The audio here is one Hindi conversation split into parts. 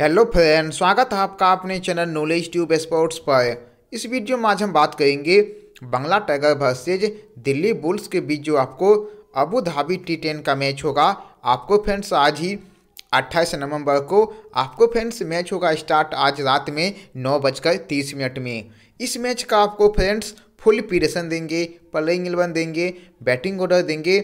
हेलो फ्रेंड स्वागत है आपका अपने चैनल नॉलेज ट्यूब स्पोर्ट्स पर इस वीडियो में आज हम बात करेंगे Bangla tiger versus Delhi bulls के बीच जो आपको अबू धाबी टी टेन का मैच होगा आपको फ्रेंड्स आज ही 28 नवंबर को आपको फ्रेंड्स मैच होगा स्टार्ट आज रात में नौ बजकर तीस मिनट में इस मैच का आपको फ्रेंड्स फुल पीरेशन देंगे प्लेइंग एलेवन देंगे बैटिंग ऑर्डर देंगे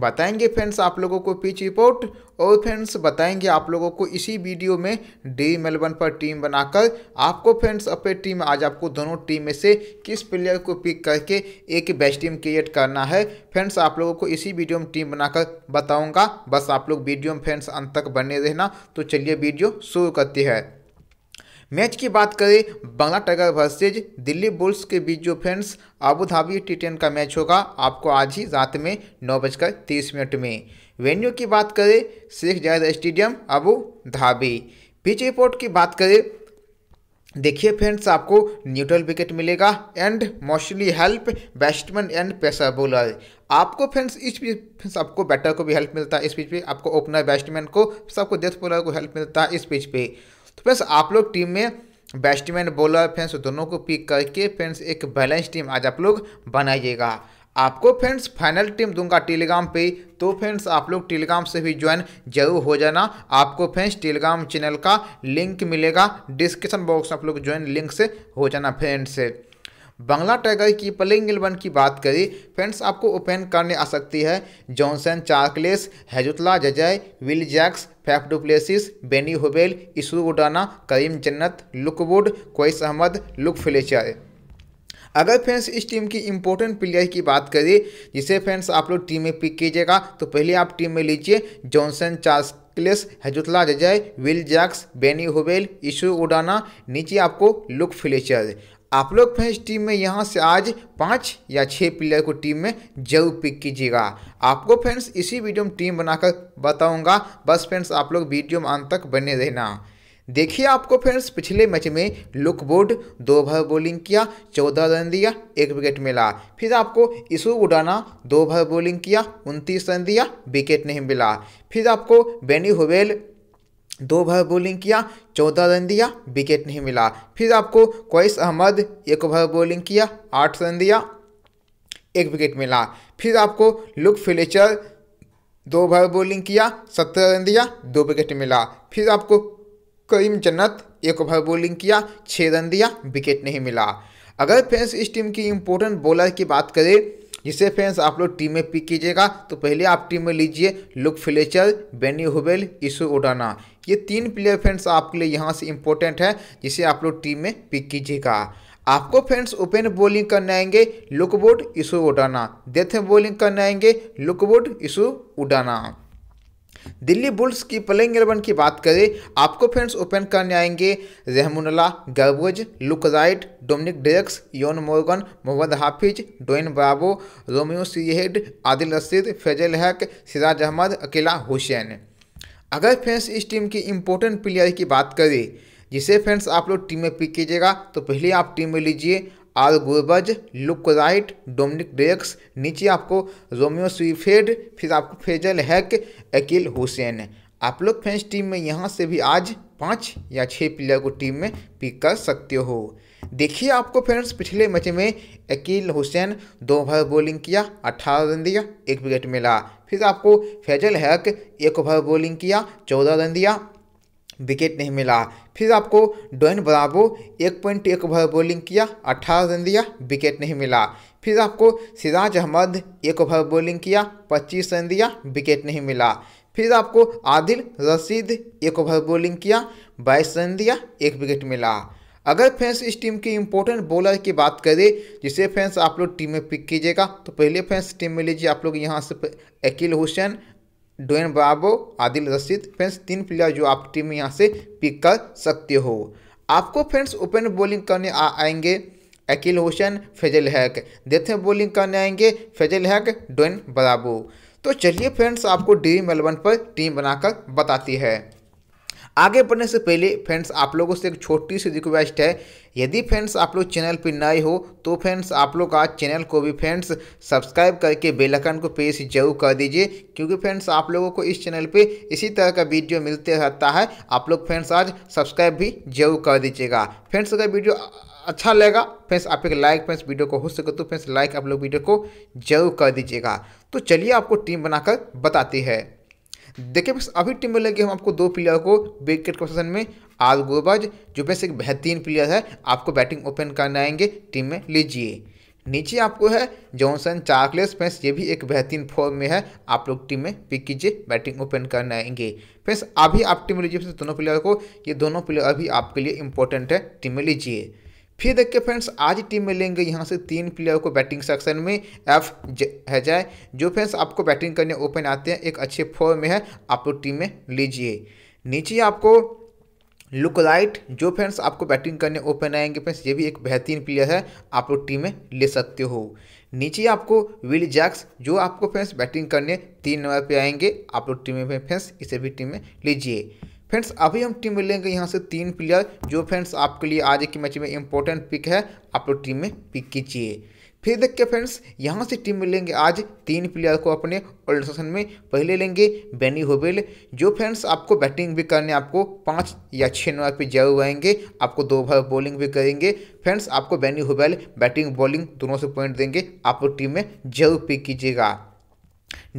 बताएंगे फ्रेंड्स आप लोगों को पिच रिपोर्ट और फ्रेंड्स बताएंगे आप लोगों को इसी वीडियो में डी मेलबर्न पर टीम बनाकर आपको फ्रेंड्स अपने टीम आज आपको दोनों टीम में से किस प्लेयर को पिक करके एक बेस्ट टीम क्रिएट करना है फ्रेंड्स आप लोगों को इसी वीडियो में टीम बनाकर बताऊंगा बस आप लोग वीडियो में फ्रेंड्स अंत तक बने रहना तो चलिए वीडियो शुरू करती है मैच की बात करें Bangla tiger versus Delhi bulls के बीच जो फ्रेंड्स आबूधाबी टी टेन का मैच होगा आपको आज ही रात में नौ बजकर तीस मिनट में वेन्यू की बात करें Sheikh Zayed stadium Abu Dhabi pitch report की बात करें देखिए फ्रेंड्स आपको न्यूट्रल विकेट मिलेगा and mostly help batsman and pacer bowler आपको फ्रेंड्स इस पिच आपको बैटर को भी हेल्प मिलता है इस पिच पे आपको ओपनर बैट्समैन को सबको डेथ बॉलर को हेल्प मिलता है इस पिच पे तो फ्रेंड्स आप लोग टीम में बैट्समैन बॉलर फ्रेंड्स दोनों को पिक करके फ्रेंड्स एक बैलेंस टीम आज आप लोग बनाइएगा आपको फ्रेंड्स फाइनल टीम दूंगा टेलीग्राम पे तो फ्रेंड्स आप लोग टेलीग्राम से भी ज्वाइन जरूर हो जाना आपको फ्रेंड्स टेलीग्राम चैनल का लिंक मिलेगा डिस्क्रिप्शन बॉक्स में आप लोग ज्वाइन लिंक से हो जाना फ्रेंड्स बंगला टाइगर की प्लेइंग इलेवन की बात करें फ्रेंड्स आपको ओपन करने आ सकती है Johnson Charles Hazratullah Zazai Will Jacks Faf du Plessis Benny Howell Isuru Udana Karim Janat Luke Wood Qais Ahmad Luke Fletcher अगर फ्रेंड्स इस टीम की इंपॉर्टेंट प्लेयर की बात करें जिसे फ्रेंड्स आप लोग टीम में पिक कीजिएगा तो पहले आप टीम में लीजिए जॉनसन चार्ल्स क्लेस Hazratullah Zazai Will Jacks Benny Howell Isuru Udana नीचे आपको लुक फ्लेचर आप लोग फ्रेंड्स टीम में यहाँ से आज पाँच या छः प्लेयर को टीम में जरूर पिक कीजिएगा आपको फ्रेंड्स इसी वीडियो में टीम बनाकर बताऊंगा बस फ्रेंड्स आप लोग वीडियो में अंत तक बने रहना देखिए आपको फ्रेंड्स पिछले मैच में लुक बोर्ड दो भर बॉलिंग किया चौदह रन दिया एक विकेट मिला फिर आपको इसु उडाना दो भर बॉलिंग किया उनतीस रन दिया विकेट नहीं मिला फिर आपको बेनी होवेल दो ओवर बॉलिंग किया चौदह रन दिया विकेट नहीं मिला फिर आपको कैस अहमद एक ओवर बॉलिंग किया आठ रन दिया एक विकेट मिला फिर आपको लुक फिलेचर दो ओवर बॉलिंग किया सत्रह रन दिया दो विकेट मिला फिर आपको करीम जन्नत एक ओवर बॉलिंग किया छः रन दिया विकेट नहीं मिला अगर फ्रेंड्स इस टीम की इम्पोर्टेंट बॉलर की बात करें जिसे फ्रेंड्स आप लोग टीम में पिक कीजिएगा तो पहले आप टीम में लीजिए Luke Fletcher Benny Howell Isuru Udana ये तीन प्लेयर फ्रेंड्स आपके लिए यहाँ से इंपॉर्टेंट है जिसे आप लोग टीम में पिक कीजिएगा आपको फ्रेंड्स ओपन बॉलिंग करने आएंगे Luke Wood Isuru Udana death bowling करने आएंगे लुकबोर्ड ईशु उडाना दिल्ली बुल्स की प्लेइंग एलेवन की बात करें आपको फ्रेंड्स ओपन करने आएंगे Rahmanullah Gurbaz Wright Dominic Drakes Eoin Morgan Mohammad Hafeez Dwayne Bravo Romario Shepherd Adil Rashid Fazal Haq Siraj Ahmad अकेला हुसैन अगर फ्रेंड्स इस टीम की इंपॉर्टेंट प्लेयर की बात करें जिसे फ्रेंड्स आप लोग टीम में पिक कीजिएगा तो पहले आप टीम में लीजिए आल Gurbaz Luke Wright Dominic Drakes नीचे आपको रोमियो स्वीफेड फिर आपको फेजल हैक अकील हुसैन आप लोग फ्रेंच टीम में यहाँ से भी आज पाँच या छः प्लेयर को टीम में पिक कर सकते हो देखिए आपको फ्रेंड्स पिछले मैच में अकील हुसैन दो ओवर बॉलिंग किया अट्ठारह रन दिया एक विकेट मिला फिर आपको फैजल हैक एक ओवर बॉलिंग किया चौदह रन दिया विकेट नहीं मिला फिर आपको डोइन बराबो एक पॉइंट एक ओवर बॉलिंग किया अट्ठारह रन दिया विकेट नहीं मिला फिर आपको सिराज अहमद एक ओवर बॉलिंग किया पच्चीस रन दिया विकेट नहीं मिला फिर आपको आदिल रशीद एक ओवर बॉलिंग किया बाईस रन दिया एक विकेट मिला अगर फैंस इस टीम के इंपॉर्टेंट बॉलर की बात करें जिसे फैंस आप लोग टीम में पिक कीजिएगा तो पहले फैंस टीम में लीजिए आप लोग यहाँ से Aqeel Hosein Dwayne Bravo Adil Rashid friends तीन प्लेयर जो आप टीम में यहाँ से पिक कर सकते हो आपको फ्रेंड्स ओपन बॉलिंग करने आ, आएंगे अकील हुसैन फैजल हैक देते हैं बॉलिंग करने आएंगे फैजल हैक डोन बराबो तो चलिए फ्रेंड्स आपको डी मेलबर्न पर टीम बनाकर बताती है आगे बढ़ने से पहले फ्रेंड्स आप लोगों से एक छोटी सी रिक्वेस्ट है यदि फ्रेंड्स आप लोग चैनल पर नए हो तो फ्रेंड्स आप लोग आज चैनल को भी फ्रेंड्स सब्सक्राइब करके बेल आइकन को प्रेस जरूर कर दीजिए क्योंकि फ्रेंड्स आप लोगों को इस चैनल पे इसी तरह का वीडियो मिलते रहता है आप लोग फ्रेंड्स आज सब्सक्राइब भी जरूर कर दीजिएगा फ्रेंड्स अगर वीडियो अच्छा लगेगा फ्रेंड्स आप एक लाइक फ्रेंड्स वीडियो को हो सके तो फ्रेंड्स लाइक आप लोग वीडियो को जरूर कर दीजिएगा तो चलिए आपको टीम बनाकर बताती है देखिए बस अभी टीम में लगे हम आपको दो प्लेयर को विकेट पोजिशन में आल गोबाज जो बस एक बेहतरीन प्लेयर है आपको बैटिंग ओपन करने आएंगे टीम में लीजिए नीचे आपको है जॉनसन चार्कलेस फ्रेंड्स ये भी एक बेहतरीन फॉर्म में है आप लोग टीम में पिक कीजिए बैटिंग ओपन करने आएंगे फ्रेंड्स अभी आप टीम में लीजिए दोनों प्लेयर को ये दोनों प्लेयर अभी आपके लिए इंपॉर्टेंट है टीम में लीजिए फिर देखिए फ्रेंड्स आज टीम में लेंगे यहाँ से तीन प्लेयर को बैटिंग सेक्शन में एफ है जाए जो फ्रेंड्स आपको बैटिंग करने ओपन आते हैं एक अच्छे फॉर्म में है आप लोग टीम में लीजिए नीचे आपको लुक लाइट जो फ्रेंड्स आपको बैटिंग करने ओपन आएंगे फ्रेंड्स ये भी एक बेहतरीन प्लेयर है आप लोग टीम में ले सकते हो नीचे आपको विल जैक्स जो आपको फ्रेंड्स बैटिंग करने तीन नंबर पे आएंगे आप लोग टीम में फ्रेंड्स इसे भी टीम में लीजिए फ्रेंड्स अभी हम टीम में लेंगे यहाँ से तीन प्लेयर जो फ्रेंड्स आपके लिए आज के मैच में इंपॉर्टेंट पिक है आप लोग टीम में पिक कीजिए फिर देख के फ्रेंड्स यहाँ से टीम में लेंगे आज तीन प्लेयर को अपने ओल्ड सेशन में पहले लेंगे बेनी होबेल जो फ्रेंड्स आपको बैटिंग भी करने आपको पाँच या छः नंबर पर जरूर आएंगे आपको दो भर बॉलिंग भी करेंगे फ्रेंड्स आपको बेनी होबेल बैटिंग बॉलिंग दोनों से पॉइंट देंगे आप टीम में जरूर पिक कीजिएगा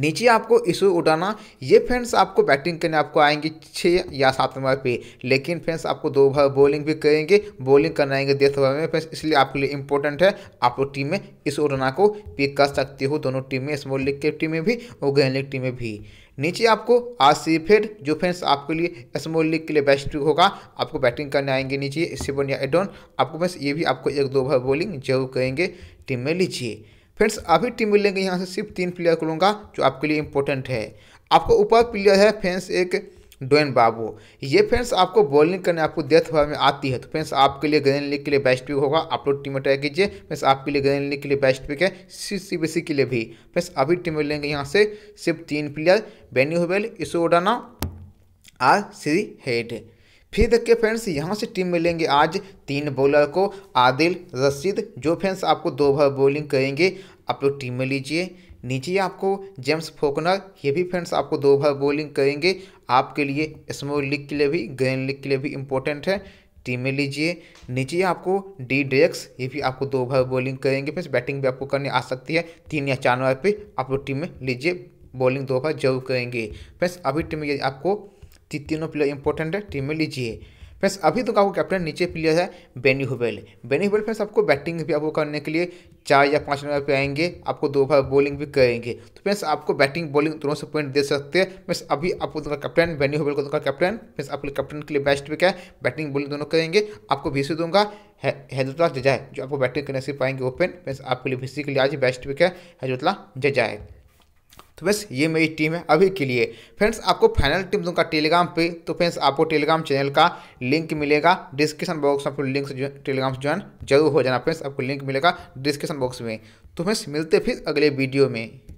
नीचे आपको इशू उठाना ये फ्रेंड्स आपको बैटिंग करने आपको आएंगे छः या सात नंबर पे लेकिन फ्रेंड्स आपको दो भाव बॉलिंग भी करेंगे बॉलिंग आएंगे डेथ ओवर में फ्रेंड्स इसलिए आपके लिए इंपॉर्टेंट है आप लोग टीम में इस उड़ना को पिक कर सकते हो दोनों टीम में स्मॉल लीग की टीम में भी और ग्रैंड लीग टीम में भी नीचे आपको आज सी फेड जो फ्रेंड्स आपके लिए स्मॉल लीग के लिए बेस्ट होगा आपको बैटिंग करने आएंगे नीचे सिवन या एडोन आपको फ्रेंड्स ये भी आपको एक दो भाव बॉलिंग जरूर करेंगे टीम में लीजिए फ्रेंड्स अभी टीम लेंगे यहाँ से सिर्फ तीन प्लेयर को लूँगा जो आपके लिए इंपॉर्टेंट है आपको ऊपर प्लेयर है फ्रेंड्स एक डोन बाबू ये फ्रेंड्स आपको बॉलिंग करने आपको डेथ हवा में आती है तो फ्रेंड्स आपके लिए गजन लीग के लिए बेस्ट पिक होगा आप लोग टीम अटैक कीजिए फ्रेंड्स आपके लिए गजन लीग के लिए बेस्ट पिक है सी सी के लिए भी फ्रेंड्स अभी टीम लेंगे यहाँ से सिर्फ तीन player Benny Howell Isuru Udana आर श्री हेड फिर देखिए फ्रेंड्स यहाँ से टीम मिलेंगे आज तीन बॉलर को आदिल रशीद जो फ्रेंड्स आपको दो भर बॉलिंग करेंगे आप लोग टीम में लीजिए नीचे आपको जेम्स फोकनर ये भी फ्रेंड्स आपको दो भर बॉलिंग करेंगे आपके लिए स्मॉल लीग के लिए भी ग्रैंड लीग के लिए भी इम्पोर्टेंट है टीम में लीजिए नीचे आपको डी डेक्स ये भी आपको दो भर बॉलिंग करेंगे फ्रेंड्स बैटिंग भी आपको करनी आ सकती है तीन या चार ओवर पे आप लोग टीम में लीजिए बॉलिंग दो भर जरूर करेंगे फ्रेंड्स अभी टीम में आपको तीनों प्लेयर इंपॉर्टेंट है टीम में लीजिए फ्रेंड्स अभी तो आपको कैप्टन नीचे प्लेयर है Benny Howell Benny Howell friends आपको बैटिंग भी आपको करने के लिए चार या पाँच नंबर पे आएंगे आपको दो बार बॉलिंग भी करेंगे तो फ्रेंड्स आपको बैटिंग बॉलिंग दोनों से पॉइंट दे सकते हैं फ्रेंड्स अभी आपको दोनों कैप्टन बेनी हुबेल को दोनों कैप्टन फ्रेंड्स आपके कैप्टन के लिए बेस्ट भी क्या है बैटिंग बॉलिंग दोनों करेंगे आपको भी सी दूंगा हैदुल्ला जजाय जो आपको बैटिंग करने से पाएंगे ओपन फ्रेंड्स आपके लिए भी के लिए आज बेस्ट भी क्या है हैदुल्ला जजाय तो बस ये मेरी टीम है अभी के लिए फ्रेंड्स आपको फाइनल टीम दूंगा टेलीग्राम पे तो फ्रेंड्स आपको टेलीग्राम चैनल का लिंक मिलेगा डिस्क्रिप्शन बॉक्स में आपको लिंक से टेलीग्राम से ज्वाइन जरूर हो जाना फ्रेंड्स आपको लिंक मिलेगा डिस्क्रिप्शन बॉक्स में तो फ्रेंड्स मिलते फिर अगले वीडियो में